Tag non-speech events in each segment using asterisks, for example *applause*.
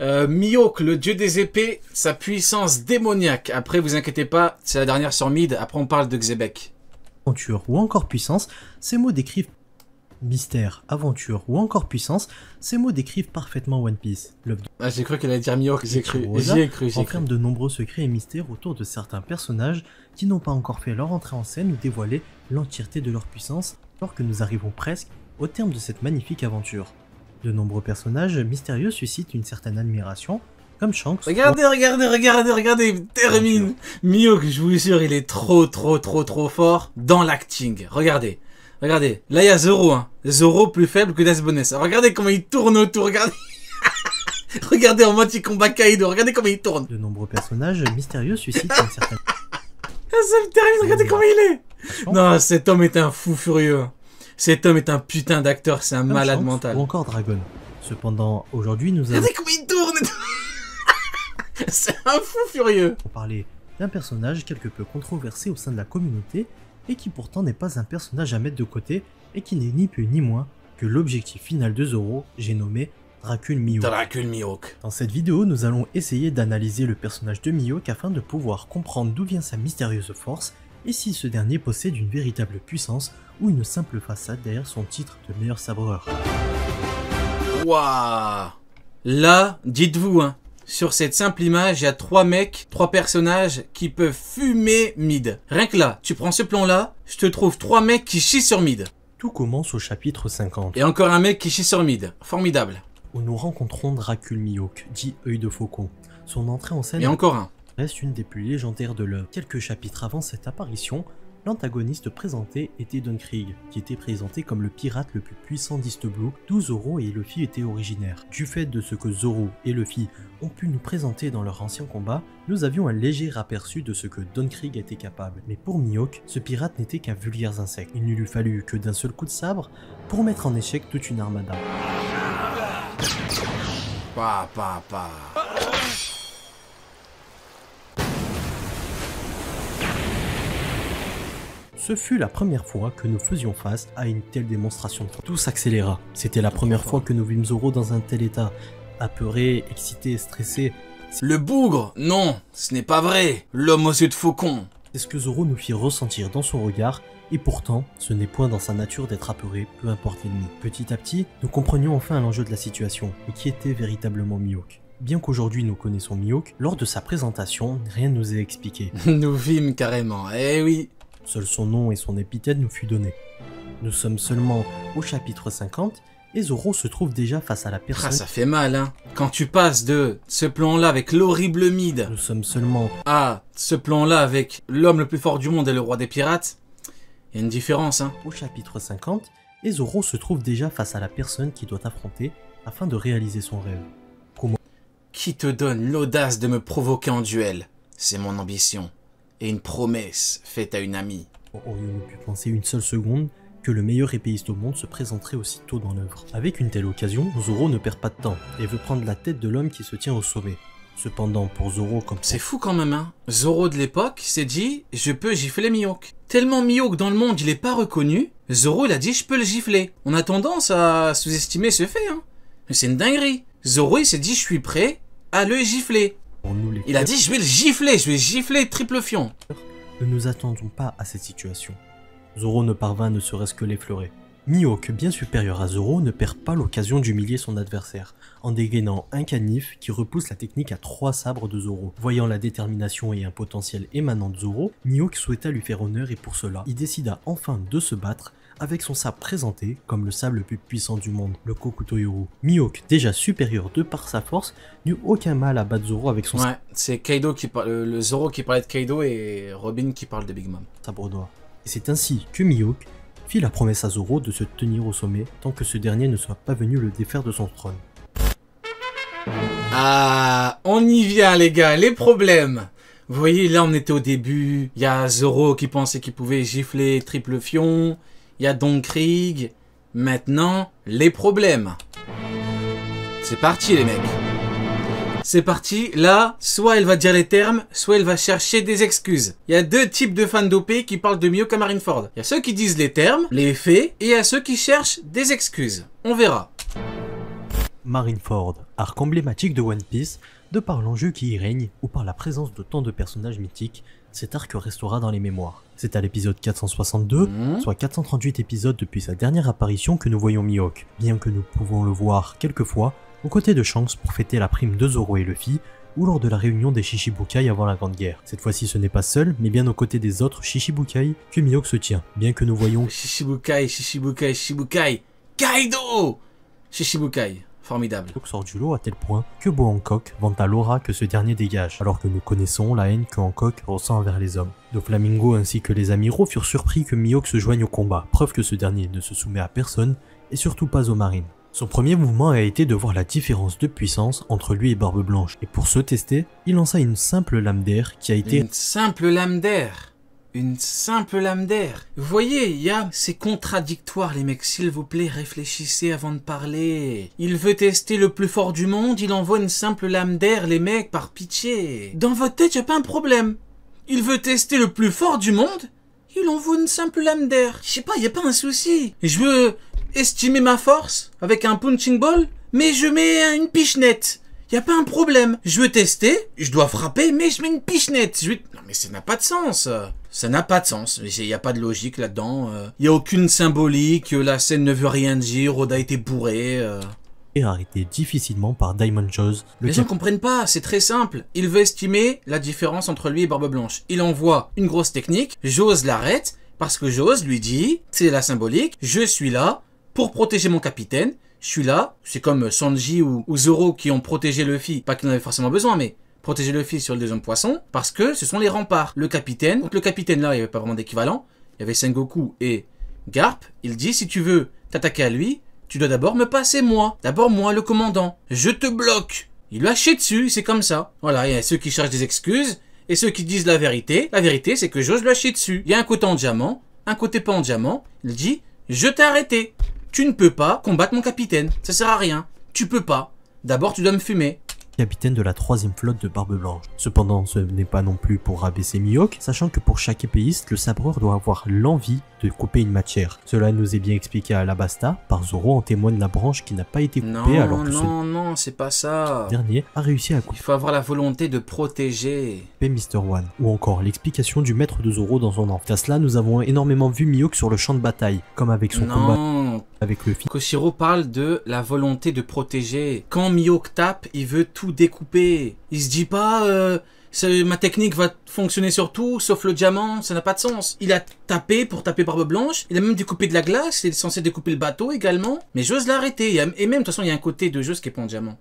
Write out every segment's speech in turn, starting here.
Euh, le dieu des épées, sa puissance démoniaque. Après, vous inquiétez pas, c'est la dernière sur Mid, après on parle de Xebec. Aventure ou encore puissance, ces mots décrivent mystère, aventure ou encore puissance, ces mots décrivent parfaitement One Piece. Ah, j'ai cru qu'elle allait dire Miyok, j'ai cru, j'ai cru, j'ai cru. de nombreux secrets et mystères autour de certains personnages qui n'ont pas encore fait leur entrée en scène ou dévoilé l'entièreté de leur puissance, alors que nous arrivons presque au terme de cette magnifique aventure. De nombreux personnages mystérieux suscitent une certaine admiration, comme Shanks. Regardez, regardez, regardez, regardez, termine Mio, je vous jure, il est trop, trop, trop, trop fort dans l'acting. Regardez. Regardez, là il y a Zoro, hein. Zoro plus faible que Desbonnes. Regardez comment il tourne autour, regardez. *laughs* regardez en mode combat Kaido, regardez comment il tourne. De nombreux personnages mystérieux suscitent une certaine... *laughs* Ça me termine, regardez comment il est. Non, cet homme est un fou furieux. Cet homme est un putain d'acteur, c'est un ah, malade mental. Ou encore Dragon. Cependant, aujourd'hui, nous allons. Regardez comment il tourne *laughs* C'est un fou furieux Pour parler d'un personnage quelque peu controversé au sein de la communauté et qui pourtant n'est pas un personnage à mettre de côté et qui n'est ni plus ni moins que l'objectif final de Zoro, j'ai nommé Dracul Mihawk. Dracul Mihawk. Dans cette vidéo, nous allons essayer d'analyser le personnage de Mihawk afin de pouvoir comprendre d'où vient sa mystérieuse force et si ce dernier possède une véritable puissance ou une simple façade derrière son titre de meilleur sabreur. Waouh Là, dites-vous, hein, sur cette simple image, il y a trois mecs, trois personnages qui peuvent fumer mid. Rien que là, tu prends ce plan-là, je te trouve trois mecs qui chient sur mid. Tout commence au chapitre 50. Et encore un mec qui chie sur mid. Formidable. Où nous rencontrons Dracul Mihawk, dit œil de faucon. Son entrée en scène... Et encore un reste une des plus légendaires de l'œuvre. Quelques chapitres avant cette apparition, l'antagoniste présenté était Krieg, qui était présenté comme le pirate le plus puissant d'East Blue, d'où Zoro et Luffy étaient originaires. Du fait de ce que Zoro et Luffy ont pu nous présenter dans leur ancien combat, nous avions un léger aperçu de ce que Donkrieg était capable. Mais pour Mihawk, ce pirate n'était qu'un vulgaire insecte. Il ne lui fallut que d'un seul coup de sabre pour mettre en échec toute une armada. Pa, pa, pa. Ce fut la première fois que nous faisions face à une telle démonstration. Tout s'accéléra. C'était la première fois que nous vîmes Zoro dans un tel état. Apeuré, excité, stressé. Le bougre Non, ce n'est pas vrai L'homme aux yeux de faucon C'est ce que Zoro nous fit ressentir dans son regard, et pourtant, ce n'est point dans sa nature d'être apeuré, peu importe l'ennemi. Petit à petit, nous comprenions enfin l'enjeu de la situation, et qui était véritablement Miyok. Bien qu'aujourd'hui nous connaissons Miyok, lors de sa présentation, rien ne nous est expliqué. *laughs* nous vîmes carrément, eh oui Seul son nom et son épithète nous fut donné. Nous sommes seulement au chapitre 50 et Zoro se trouve déjà face à la ah, personne. Ah, ça fait mal, hein. Quand tu passes de ce plan-là avec l'horrible Mid. Nous sommes seulement. À ce plan-là avec l'homme le plus fort du monde et le roi des pirates. Il y a une différence, hein. Au chapitre 50, et Zoro se trouve déjà face à la personne qui doit affronter afin de réaliser son rêve. Comment. Qui te donne l'audace de me provoquer en duel C'est mon ambition et une promesse faite à une amie. Aurions-nous pu penser une seule seconde que le meilleur épéiste au monde se présenterait aussitôt dans l'œuvre Avec une telle occasion, Zoro ne perd pas de temps et veut prendre la tête de l'homme qui se tient au sommet. Cependant, pour Zoro comme... C'est fou quand même, hein Zoro de l'époque s'est dit « Je peux gifler Miyok ». Tellement Miyok dans le monde, il n'est pas reconnu, Zoro il a dit « Je peux le gifler ». On a tendance à sous-estimer ce fait, hein Mais c'est une dinguerie Zoro il s'est dit « Je suis prêt à le gifler ». Il a dit je vais le gifler, je vais gifler triple fion. Ne nous attendons pas à cette situation. Zoro ne parvint ne serait-ce que l'effleurer. Mihawk, bien supérieur à Zoro, ne perd pas l'occasion d'humilier son adversaire, en dégainant un canif qui repousse la technique à trois sabres de Zoro. Voyant la détermination et un potentiel émanant de Zoro, Mihawk souhaita lui faire honneur et pour cela, il décida enfin de se battre avec son sable présenté comme le sable le plus puissant du monde, le Kokutoyoru. Mihawk, déjà supérieur de par sa force, n'eut aucun mal à battre Zoro avec son Ouais, c'est Kaido qui parle, euh, le Zoro qui parlait de Kaido et Robin qui parle de Big Mom. Sabre Et c'est ainsi que Mihawk fit la promesse à Zoro de se tenir au sommet tant que ce dernier ne soit pas venu le défaire de son trône. Ah, on y vient les gars, les problèmes. Vous voyez, là on était au début, il y a Zoro qui pensait qu'il pouvait gifler triple fion, il y a donc Krieg. Maintenant, les problèmes. C'est parti les mecs. C'est parti, là, soit elle va dire les termes, soit elle va chercher des excuses. Il y a deux types de fans d'OP qui parlent de mieux qu'à Marineford. Il y a ceux qui disent les termes, les faits, et il y a ceux qui cherchent des excuses. On verra. Marineford, arc emblématique de One Piece, de par l'enjeu qui y règne ou par la présence de tant de personnages mythiques, cet arc restera dans les mémoires. C'est à l'épisode 462, mmh. soit 438 épisodes depuis sa dernière apparition que nous voyons Miyok. bien que nous pouvons le voir quelquefois aux côtés de Shanks pour fêter la prime de Zoro et Luffy, ou lors de la réunion des Shishibukai avant la Grande Guerre. Cette fois-ci, ce n'est pas seul, mais bien aux côtés des autres Shishibukai que Miyok se tient, bien que nous voyons... Shishibukai, Shishibukai, Shishibukai Kaido Shishibukai Formidable. sort du lot à tel point que Bo Hancock vante à Laura que ce dernier dégage, alors que nous connaissons la haine que Hancock ressent envers les hommes. De Flamingo ainsi que les amiraux furent surpris que Mihawk se joigne au combat, preuve que ce dernier ne se soumet à personne et surtout pas aux marines. Son premier mouvement a été de voir la différence de puissance entre lui et Barbe Blanche, et pour se tester, il lança une simple lame d'air qui a été... Une simple lame d'air une simple lame d'air. Vous voyez, il y a... C'est contradictoire, les mecs. S'il vous plaît, réfléchissez avant de parler. Il veut tester le plus fort du monde, il envoie une simple lame d'air, les mecs, par pitié. Dans votre tête, y a pas un problème. Il veut tester le plus fort du monde il envoie une simple lame d'air. Je sais pas, y a pas un souci. Je veux estimer ma force avec un punching ball, mais je mets une pichenette y a pas un problème. Je veux tester, je dois frapper, mais je mets une pichenette. Je... Non mais ça n'a pas de sens. Ça n'a pas de sens, il n'y a pas de logique là-dedans. Il euh. y a aucune symbolique, euh, la scène ne veut rien dire, Oda était bourré. Et euh. et arrêté difficilement par Diamond Jaws. Les gens comprennent pas, c'est très simple. Il veut estimer la différence entre lui et Barbe Blanche. Il envoie une grosse technique, Jaws l'arrête, parce que Jaws lui dit, c'est la symbolique, je suis là pour protéger mon capitaine, je suis là. C'est comme Sanji ou, Zoro qui ont protégé le fils, Pas qu'ils en avaient forcément besoin, mais protéger fils sur le deuxième poisson, parce que ce sont les remparts. Le capitaine, donc le capitaine là, il n'y avait pas vraiment d'équivalent. Il y avait Sengoku et Garp. Il dit, si tu veux t'attaquer à lui, tu dois d'abord me passer moi. D'abord moi, le commandant. Je te bloque. Il lui dessus, c'est comme ça. Voilà, il y a ceux qui cherchent des excuses et ceux qui disent la vérité. La vérité, c'est que j'ose lâcher dessus. Il y a un côté en diamant, un côté pas en diamant. Il dit, je t'ai arrêté. Tu ne peux pas combattre mon capitaine. Ça sert à rien. Tu peux pas. D'abord, tu dois me fumer capitaine de la troisième flotte de Barbe Blanche. Cependant, ce n'est pas non plus pour rabaisser Miyok. sachant que pour chaque épéiste, le sabreur doit avoir l'envie de couper une matière. Cela nous est bien expliqué à Labasta par Zoro en témoigne la branche qui n'a pas été coupée non, alors que non, Non, non, c'est pas ça. dernier a réussi à couper. Il faut avoir la volonté de protéger. Et Mr. One, ou encore l'explication du maître de Zoro dans son enfant. À cela, nous avons énormément vu Mihawk sur le champ de bataille, comme avec son combat avec le film. Koshiro parle de la volonté de protéger. Quand Miyok tape, il veut tout découper. Il se dit pas, euh, ma technique va fonctionner sur tout, sauf le diamant, ça n'a pas de sens. Il a tapé pour taper Barbe Blanche, il a même découpé de la glace, il est censé découper le bateau également. Mais j'ose l'arrêter, et même de toute façon, il y a un côté de jeu qui est pas en diamant.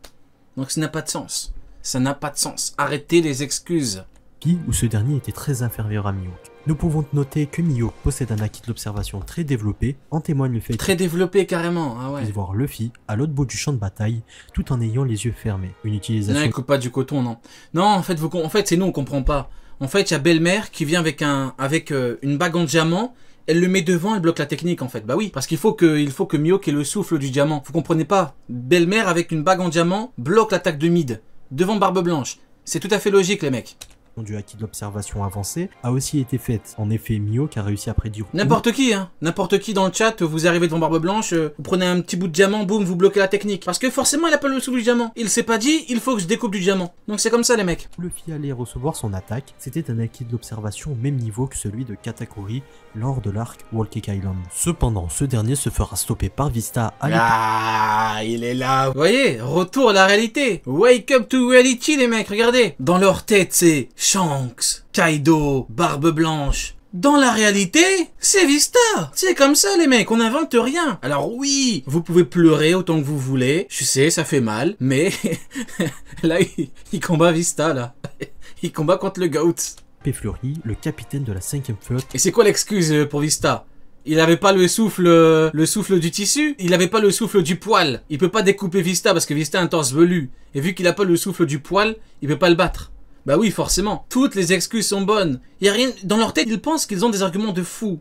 Donc ça n'a pas de sens. Ça n'a pas de sens. Arrêtez les excuses. Qui, ou ce dernier était très inférieur à Miyok. Nous pouvons noter que Mio possède un acquis de l'observation très développé, en témoigne le fait Très développé carrément, ah ouais. voir Luffy à l'autre bout du champ de bataille tout en ayant les yeux fermés. Une utilisation... Non, il coupe pas du coton, non. Non, en fait, vous... en fait c'est nous, on comprend pas. En fait, il y a belle-mère qui vient avec, un... avec euh, une bague en diamant elle le met devant, et bloque la technique en fait. Bah oui, parce qu'il faut que, il faut que Mio qui le souffle du diamant. Vous comprenez pas Belle-mère avec une bague en diamant bloque l'attaque de Mid devant Barbe Blanche. C'est tout à fait logique les mecs du acquis de l'observation avancée a aussi été faite. En effet, Mio qui a réussi à prédire. N'importe qui, hein N'importe qui dans le chat, vous arrivez devant Barbe Blanche, euh, vous prenez un petit bout de diamant, boum, vous bloquez la technique. Parce que forcément, il a pas le sous du diamant. Il s'est pas dit, il faut que je découpe du diamant. Donc c'est comme ça, les mecs. Le qui allait recevoir son attaque. C'était un acquis de l'observation au même niveau que celui de Katakuri lors de l'arc Walking Island. Cependant, ce dernier se fera stopper par Vista à Ah, il est là. Vous voyez, retour à la réalité. Wake up to reality, les mecs, regardez. Dans leur tête, c'est Shanks, Kaido, Barbe Blanche. Dans la réalité, c'est Vista C'est comme ça les mecs, on n'invente rien Alors oui, vous pouvez pleurer autant que vous voulez, je sais, ça fait mal, mais *laughs* là, il, combat Vista, là. Il combat contre le Goat. Péfleury, le capitaine de la cinquième flotte. Et c'est quoi l'excuse euh, pour Vista il n'avait pas le souffle, euh, le souffle du tissu. Il n'avait pas le souffle du poil. Il peut pas découper Vista parce que Vista a un torse velu. Et vu qu'il a pas le souffle du poil, il peut pas le battre. Bah oui, forcément. Toutes les excuses sont bonnes. Y a rien... Dans leur tête, ils pensent qu'ils ont des arguments de fous.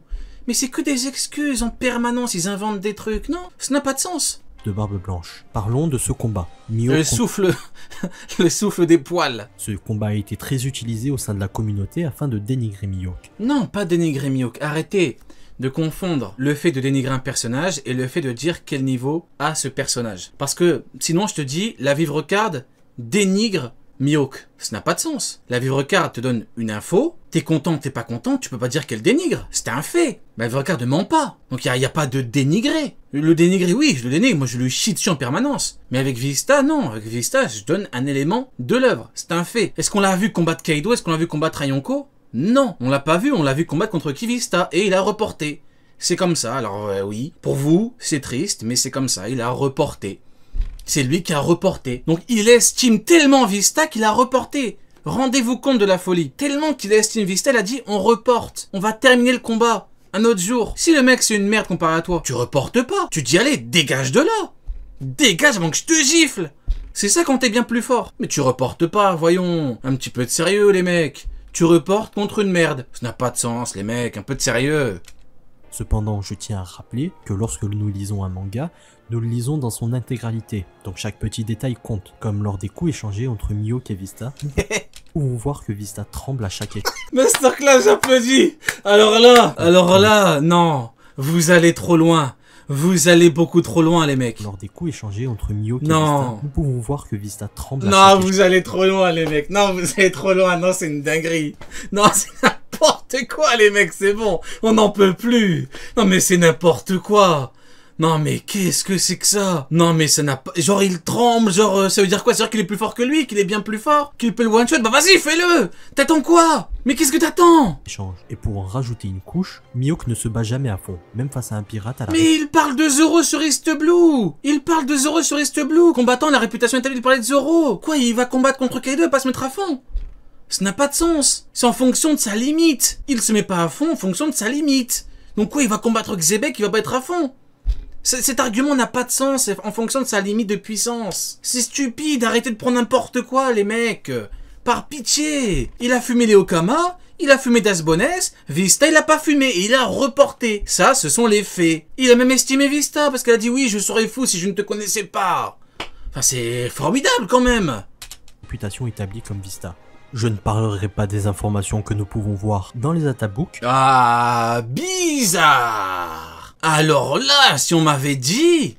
Mais c'est que des excuses en permanence, ils inventent des trucs, non Ce n'a pas de sens. De Barbe Blanche, parlons de ce combat. Mio le souffle, *laughs* le souffle des poils. Ce combat a été très utilisé au sein de la communauté afin de dénigrer Miyok. Non, pas dénigrer Miyok, arrêtez de confondre le fait de dénigrer un personnage et le fait de dire quel niveau a ce personnage. Parce que sinon je te dis, la vivre card dénigre Mioc, ce n'a pas de sens. La vivre te donne une info, t'es content, t'es pas content, tu peux pas dire qu'elle dénigre, c'est un fait. La vivre ne ment pas, donc il n'y a, pas de dénigrer. Le dénigrer, oui, je le dénigre, moi je lui chie dessus en permanence. Mais avec Vista, non, avec Vista, je donne un élément de l'œuvre, c'est un fait. Est-ce qu'on l'a vu combattre Kaido, est-ce qu'on l'a vu combattre Ayonko Non, on l'a pas vu, on l'a vu combattre contre Kivista, et il a reporté. C'est comme ça, alors euh, oui, pour vous, c'est triste, mais c'est comme ça, il a reporté. C'est lui qui a reporté. Donc il estime tellement Vista qu'il a reporté. Rendez-vous compte de la folie. Tellement qu'il estime Vista, il a dit on reporte. On va terminer le combat. Un autre jour. Si le mec c'est une merde comparé à toi, tu reportes pas. Tu dis allez, dégage de là. Dégage avant que je te gifle. C'est ça quand t'es bien plus fort. Mais tu reportes pas, voyons. Un petit peu de sérieux les mecs. Tu reportes contre une merde. Ça n'a pas de sens les mecs, un peu de sérieux. Cependant, je tiens à rappeler que lorsque nous lisons un manga, nous le lisons dans son intégralité, donc chaque petit détail compte, comme lors des coups échangés entre Mio et Vista, *laughs* où on voit que Vista tremble à chaque écran. *laughs* Masterclass, j'applaudis Alors là, alors là, non, vous allez trop loin vous allez beaucoup trop loin, les mecs. Lors des coups échangés entre Mio et non. Vista, nous pouvons voir que Vista tremble. Non, vous allez trop loin, les mecs. Non, vous allez trop loin. Non, c'est une dinguerie. Non, c'est... *laughs* n'importe quoi, les mecs, c'est bon. On n'en peut plus. Non, mais c'est n'importe quoi. Non mais qu'est-ce que c'est que ça Non mais ça n'a pas... Genre il tremble, genre euh, ça veut dire quoi C'est-à-dire qu'il est plus fort que lui, qu'il est bien plus fort, qu'il peut le one-shot Bah vas-y fais-le T'attends quoi Mais qu'est-ce que t'attends Change. Et pour en rajouter une couche, Miyok ne se bat jamais à fond, même face à un pirate à la... Mais il parle de Zoro sur East Blue Il parle de Zoro sur East Blue Combattant, la réputation établie de parler de Zoro Quoi, il va combattre contre Kaido et pas se mettre à fond ce n'a pas de sens. C'est en fonction de sa limite. Il se met pas à fond en fonction de sa limite. Donc quoi, il va combattre Xebec, il va pas être à fond. Cet argument n'a pas de sens en fonction de sa limite de puissance. C'est stupide, arrêtez de prendre n'importe quoi, les mecs. Par pitié. Il a fumé les Okama, il a fumé Dasbones, Vista il a pas fumé et il a reporté. Ça, ce sont les faits. Il a même estimé Vista parce qu'elle a dit oui, je serais fou si je ne te connaissais pas. Enfin, c'est formidable quand même. Réputation établie comme Vista. Je ne parlerai pas des informations que nous pouvons voir dans les atabooks. Ah, bizarre Alors là, si on m'avait dit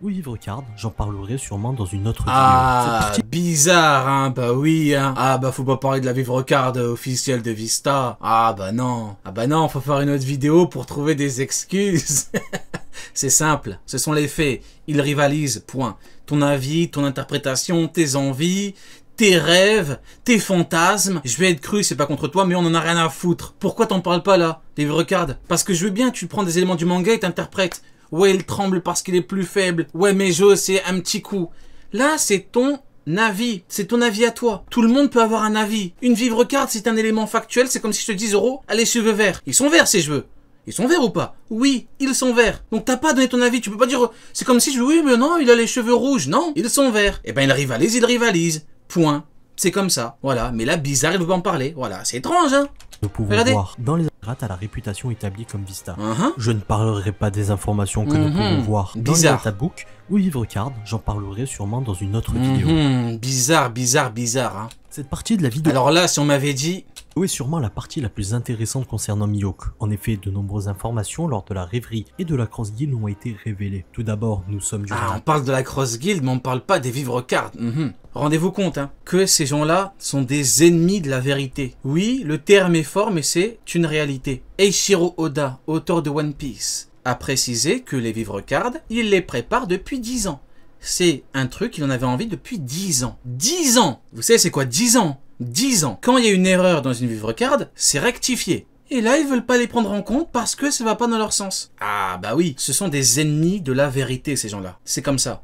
Oui, VivreCard, j'en parlerai sûrement dans une autre ah, vidéo. Ah, bizarre, hein, bah oui, hein. Ah, bah faut pas parler de la VivreCard euh, officielle de Vista. Ah, bah non. Ah, bah non, faut faire une autre vidéo pour trouver des excuses. *laughs* C'est simple, ce sont les faits. Ils rivalisent, point. Ton avis, ton interprétation, tes envies, tes rêves, tes fantasmes. Je vais être cru, c'est pas contre toi, mais on en a rien à foutre. Pourquoi t'en parles pas là, les Card Parce que je veux bien, tu prends des éléments du manga et t'interprètes. Ouais, il tremble parce qu'il est plus faible. Ouais, mais je c'est un petit coup. Là, c'est ton avis. C'est ton avis à toi. Tout le monde peut avoir un avis. Une vivre carte, c'est un élément factuel. C'est comme si je te dis, Zoro, a les cheveux verts. Ils sont verts, ces cheveux. Ils sont verts ou pas Oui, ils sont verts. Donc t'as pas donné ton avis, tu peux pas dire... C'est comme si je... Oui, mais non, il a les cheveux rouges. Non, ils sont verts. Eh ben, il rivalisent, ils rivalisent. Point. C'est comme ça. Voilà. Mais là, bizarre, il veut pas en parler. Voilà. C'est étrange, hein nous pouvons voir dans les ingrates à la réputation établie comme Vista. Uh-huh. Je ne parlerai pas des informations que nous mm-hmm. pouvons voir dans bizarre. Oui, Databook ou livre card, j'en parlerai sûrement dans une autre mm-hmm. vidéo. Bizarre, bizarre, bizarre. Hein. Cette partie de la vidéo... Alors là, si on m'avait dit, où est sûrement la partie la plus intéressante concernant Miyok. En effet, de nombreuses informations lors de la rêverie et de la Cross Guild ont été révélées. Tout d'abord, nous sommes du... Ah, on parle de la Cross Guild, mais on parle pas des vivre cartes. Mhm. Rendez-vous compte hein, que ces gens-là sont des ennemis de la vérité. Oui, le terme est fort, mais c'est une réalité. Eiichiro Oda, auteur de One Piece, a précisé que les vivre cards, il les prépare depuis 10 ans. C'est un truc qu'il en avait envie depuis 10 ans. 10 ans Vous savez c'est quoi 10 ans 10 ans. Quand il y a une erreur dans une vivre card, c'est rectifié. Et là, ils veulent pas les prendre en compte parce que ça va pas dans leur sens. Ah bah oui, ce sont des ennemis de la vérité, ces gens-là. C'est comme ça.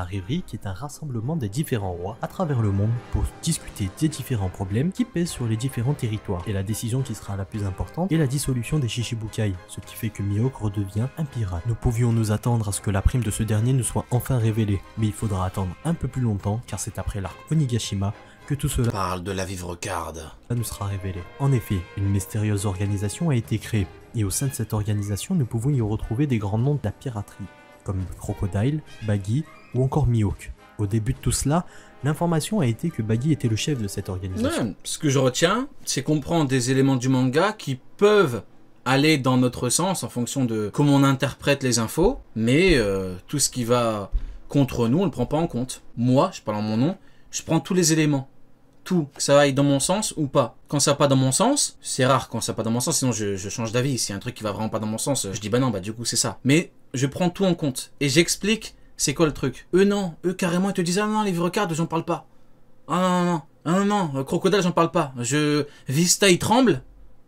Hariri, qui est un rassemblement des différents rois à travers le monde pour discuter des différents problèmes qui pèsent sur les différents territoires. Et la décision qui sera la plus importante est la dissolution des Shichibukai, ce qui fait que Miyok redevient un pirate. Nous pouvions nous attendre à ce que la prime de ce dernier nous soit enfin révélée, mais il faudra attendre un peu plus longtemps car c'est après l'arc Onigashima que tout cela parle de la vivre-carde. Ça nous sera révélé. En effet, une mystérieuse organisation a été créée, et au sein de cette organisation, nous pouvons y retrouver des grands noms de la piraterie, comme Crocodile, Baggy ou encore Mihawk. Au début de tout cela, l'information a été que Baggy était le chef de cette organisation. ce que je retiens, c'est qu'on prend des éléments du manga qui peuvent aller dans notre sens en fonction de comment on interprète les infos, mais euh, tout ce qui va contre nous, on ne prend pas en compte. Moi, je parle en mon nom, je prends tous les éléments que ça aille dans mon sens ou pas. Quand ça pas dans mon sens, c'est rare quand ça pas dans mon sens, sinon je, change d'avis. Si un truc qui va vraiment pas dans mon sens, je dis bah non, bah du coup c'est ça. Mais je prends tout en compte et j'explique c'est quoi le truc. Eux non, eux carrément ils te disent ah non, les vieux j'en parle pas. Ah non, non, non. Ah non, euh, crocodile, j'en parle pas. Je. Vista, il tremble.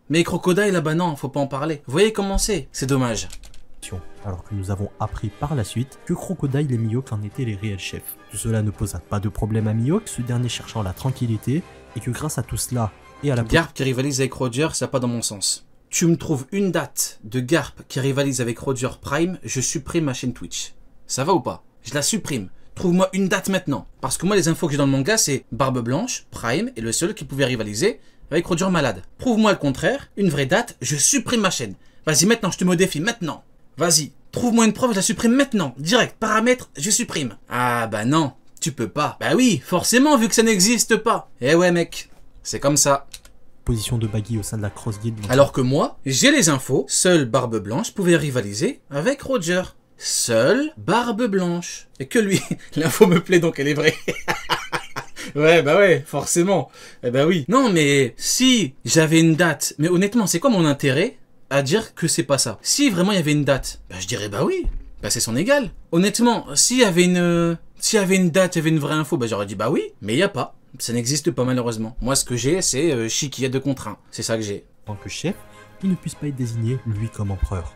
Mais crocodile, là ah, bah non, faut pas en parler. Vous voyez comment c'est C'est dommage alors que nous avons appris par la suite que Crocodile et Miyok en étaient les réels chefs. Tout cela ne posa pas de problème à Miyok, ce dernier cherchant la tranquillité, et que grâce à tout cela et à la... Garp qui rivalise avec Roger, ça pas dans mon sens. Tu me trouves une date de Garp qui rivalise avec Roger Prime, je supprime ma chaîne Twitch. Ça va ou pas Je la supprime. Trouve-moi une date maintenant. Parce que moi, les infos que j'ai dans le manga, c'est Barbe Blanche, Prime et le seul qui pouvait rivaliser avec Roger Malade. Prouve-moi le contraire, une vraie date, je supprime ma chaîne. Vas-y maintenant, je te modifie maintenant. Vas-y, trouve-moi une preuve, je la supprime maintenant. Direct, paramètre, je supprime. Ah bah non, tu peux pas. Bah oui, forcément, vu que ça n'existe pas. Eh ouais, mec, c'est comme ça position de Baggy au sein de la Cross Guild. Alors que moi, j'ai les infos, seule Barbe Blanche pouvait rivaliser avec Roger. Seule Barbe Blanche. Et que lui, *laughs* l'info me plaît donc elle est vraie. *laughs* ouais, bah ouais, forcément. Eh bah oui. Non, mais si j'avais une date, mais honnêtement, c'est quoi mon intérêt à dire que c'est pas ça. Si vraiment il y avait une date, bah, je dirais bah oui, bah c'est son égal. Honnêtement, s'il y avait une... Euh, s'il y avait une date, il y avait une vraie info, bah j'aurais dit bah oui, mais il n'y a pas. Ça n'existe pas malheureusement. Moi ce que j'ai, c'est euh, a de contraint. C'est ça que j'ai. En tant que chef, il ne puisse pas être désigné, lui, comme empereur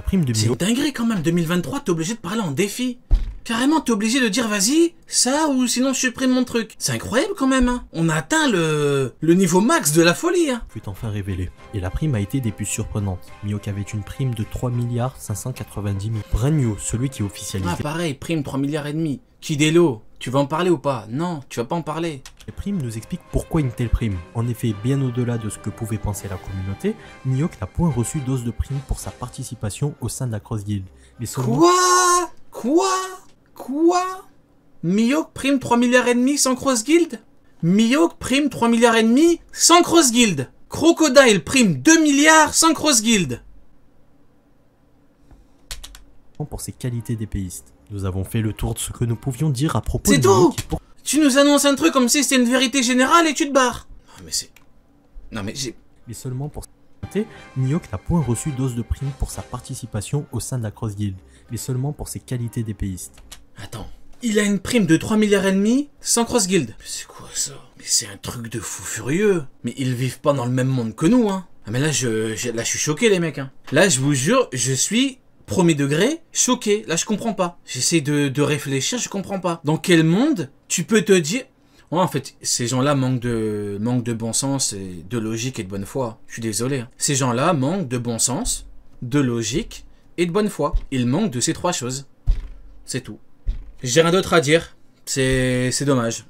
prime C'est quand même. 2023, t'es obligé de parler en défi. Carrément, t'es obligé de dire vas-y, ça ou sinon je supprime mon truc. C'est incroyable quand même. Hein. On a atteint le... le niveau max de la folie. Hein. Fut enfin révélé. Et la prime a été des plus surprenantes. qui avait une prime de 3 milliards 590 000. celui qui officialise Ah pareil, prime 3 milliards et demi. Kidelo, tu vas en parler ou pas Non, tu vas pas en parler. Les primes nous explique pourquoi une telle prime. En effet, bien au-delà de ce que pouvait penser la communauté, Miyok n'a point reçu dose de prime pour sa participation au sein de la Cross Guild. Mais Quoi Quoi Quoi Miyok prime 3 milliards et demi sans Cross Guild Miyok prime 3 milliards et demi sans Cross Guild Crocodile prime 2 milliards sans Cross Guild Pour ses qualités d'épéiste. Nous avons fait le tour de ce que nous pouvions dire à propos de... C'est tout tu nous annonces un truc comme si c'était une vérité générale et tu te barres Non mais c'est... Non mais j'ai... Mais seulement pour... Nyok n'a point reçu dose de prime pour sa participation au sein de la Cross Guild, mais seulement pour ses qualités d'épéiste. Attends, il a une prime de 3 milliards et demi sans Cross Guild. C'est quoi ça Mais c'est un truc de fou furieux. Mais ils vivent pas dans le même monde que nous, hein. Ah mais là je, je là je suis choqué les mecs hein. Là je vous jure, je suis premier degré, choqué. Là, je comprends pas. J'essaie de, réfléchir, je comprends pas. Dans quel monde tu peux te dire, oh en fait, ces gens-là manquent de, manquent de bon sens, et de logique et de bonne foi. Je suis désolé. Hein. Ces gens-là manquent de bon sens, de logique et de bonne foi. Ils manquent de ces trois choses. C'est tout. J'ai rien d'autre à dire. C'est dommage.